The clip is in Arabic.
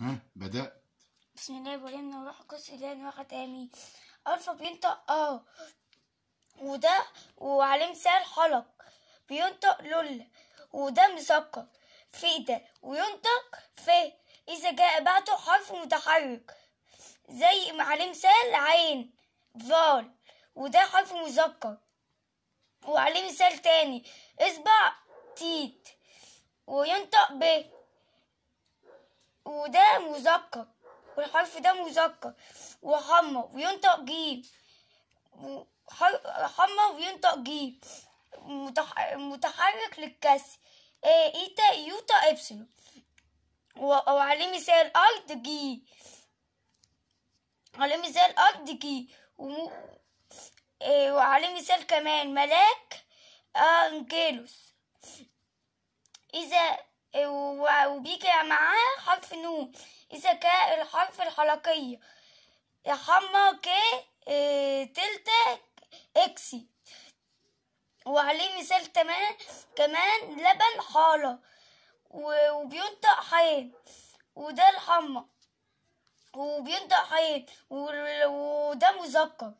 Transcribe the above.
ها بدأت بسم الله وبرمنا وروح القدس إلهنا واحد آمين ألفا بينطق آه وده وعليه مثال حلق بينطق لول وده مسكر في ده وينطق في إذا جاء بعده حرف متحرك زي ما عليه مثال عين فال وده حرف مذكر وعليه مثال تاني إصبع تيت وينطق ب وده مذكر والحرف ده مذكر وحمى وينطق جيم حمى وينطق جيم متحرك للكسر ايتا يوتا ابسلون وعليه مثال ارض جي عليه مثال ارض جي وعليه مثال كمان ملاك انجيلوس اذا و... أو بيجي معاه حرف نون إذا كان الحرف الحلقية حمى ك آه، تلتا إكسي وعليه مثال تمام كمان لبن حالة وبينطق حين وده الحمى وبينطق حين وده مذكر